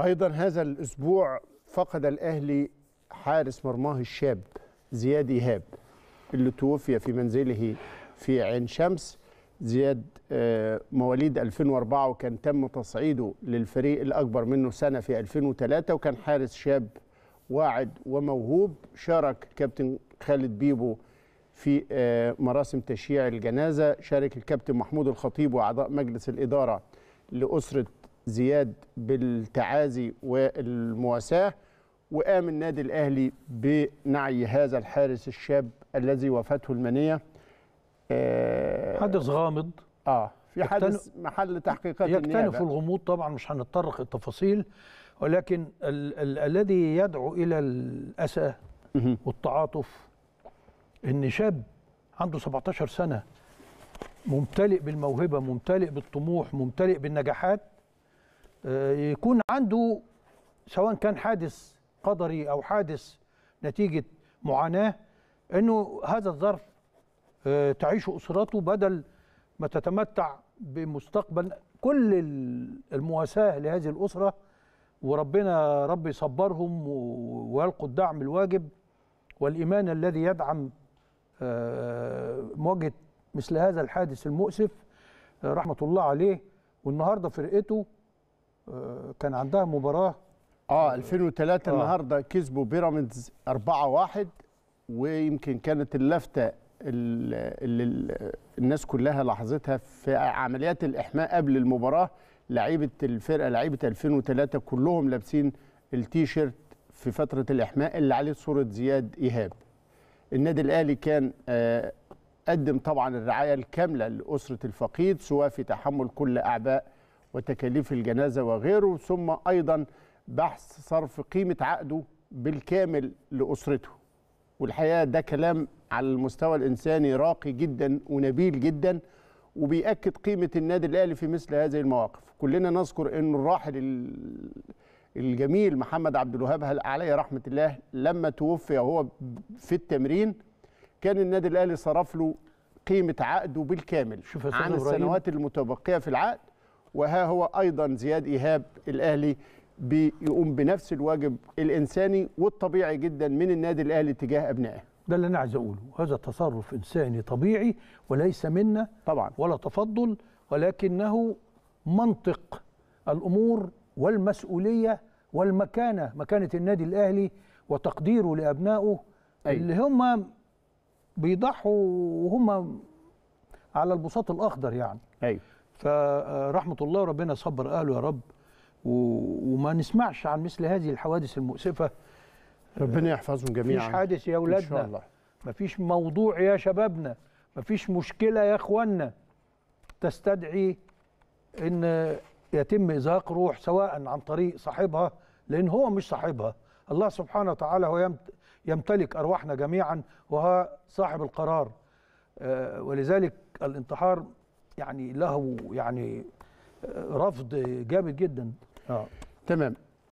أيضا هذا الأسبوع فقد الأهلي حارس مرماه الشاب زياد إيهاب اللي توفي في منزله في عين شمس زياد آه، مواليد 2004 وكان تم تصعيده للفريق الأكبر منه سنة في 2003 وكان حارس شاب واعد وموهوب شارك الكابتن خالد بيبو في آه، مراسم تشييع الجنازة شارك الكابتن محمود الخطيب وأعضاء مجلس الإدارة لأسرة زياد بالتعازي والمواساة وقام النادي الأهلي بنعي هذا الحارس الشاب الذي وفاته المنية آه حدث غامض آه في حدث محل تحقيقات يكتنف الغموض طبعا مش هنتطرق التفاصيل ولكن ال ال الذي يدعو إلى الأسى والتعاطف إن شاب عنده 17 سنة ممتلئ بالموهبة ممتلئ بالطموح ممتلئ بالنجاحات آه، يكون عنده سواء كان حادث قدري أو حادث نتيجة معاناة أنه هذا الظرف آه، تعيشه أسرته بدل ما تتمتع بمستقبل كل المواساة لهذه الأسرة وربنا رب يصبرهم ويلقوا الدعم الواجب والإيمان الذي يدعم آه، مواجهة مثل هذا الحادث المؤسف رحمة الله عليه والنهاردة فرقته آه، كان عندها مباراه اه 2003 آه. النهارده كسبوا بيراميدز 4-1 ويمكن كانت اللفته اللي الناس كلها لاحظتها في عمليات الاحماء قبل المباراه لعيبه الفرقه لعيبه 2003 كلهم لابسين التيشيرت في فتره الاحماء اللي عليه صوره زياد ايهاب النادي الاهلي كان آه قدم طبعا الرعايه الكامله لاسره الفقيد سواء في تحمل كل اعباء وتكاليف الجنازة وغيره ثم أيضا بحث صرف قيمة عقده بالكامل لأسرته والحقيقة ده كلام على المستوى الإنساني راقي جدا ونبيل جدا وبيأكد قيمة النادي الأهلي في مثل هذه المواقف كلنا نذكر أن الراحل الجميل محمد عبد الوهاب عليه رحمة الله لما توفي وهو في التمرين كان النادي الأهلي صرف له قيمة عقده بالكامل شوف عن السنوات المتبقية في العقد وها هو أيضا زياد إيهاب الأهلي بيقوم بنفس الواجب الإنساني والطبيعي جدا من النادي الأهلي تجاه أبنائه ده اللي أنا عايز أقوله هذا تصرف إنساني طبيعي وليس منا طبعا ولا تفضل ولكنه منطق الأمور والمسؤولية والمكانة مكانة النادي الأهلي وتقديره لأبنائه أيوة. اللي هم بيضحوا وهم على البساط الأخضر يعني أيوه فرحمه الله ربنا صبر اهله يا رب وما نسمعش عن مثل هذه الحوادث المؤسفه ربنا يحفظهم جميعا مفيش حادث يا اولادنا ان شاء الله مفيش موضوع يا شبابنا مفيش مشكله يا اخوانا تستدعي ان يتم ازهاق روح سواء عن طريق صاحبها لان هو مش صاحبها الله سبحانه وتعالى هو يمتلك ارواحنا جميعا وهو صاحب القرار آه، ولذلك الانتحار يعني له يعني آه، رفض جامد جدا اه تمام